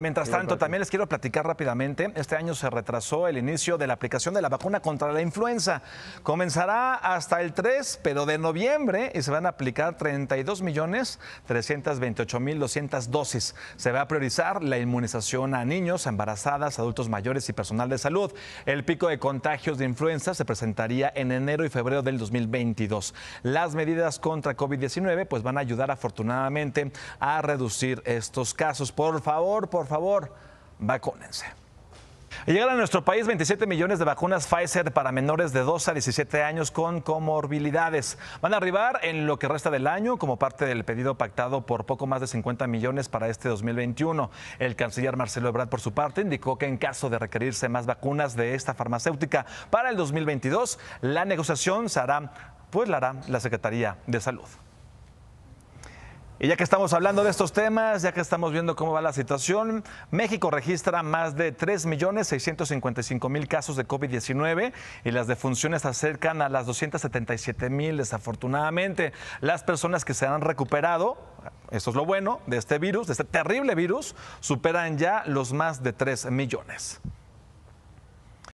Mientras tanto, también les quiero platicar rápidamente, este año se retrasó el inicio de la aplicación de la vacuna contra la influenza. Comenzará hasta el 3, pero de noviembre y se van a aplicar 32 millones 328 mil 200 dosis. Se va a priorizar la inmunización a niños, embarazadas, adultos mayores y personal de salud. El pico de contagios de influenza se presentaría en enero y febrero del 2022. Las medidas contra COVID-19 pues van a ayudar afortunadamente a reducir estos casos. Por favor, por favor favor, vacúnense. Llegan a nuestro país 27 millones de vacunas Pfizer para menores de 2 a 17 años con comorbilidades. Van a arribar en lo que resta del año como parte del pedido pactado por poco más de 50 millones para este 2021. El canciller Marcelo Ebrard, por su parte, indicó que en caso de requerirse más vacunas de esta farmacéutica para el 2022, la negociación se hará, pues la hará la Secretaría de Salud. Y ya que estamos hablando de estos temas, ya que estamos viendo cómo va la situación, México registra más de 3.655.000 casos de COVID-19 y las defunciones se acercan a las 277.000 desafortunadamente. Las personas que se han recuperado, eso es lo bueno, de este virus, de este terrible virus, superan ya los más de 3 millones.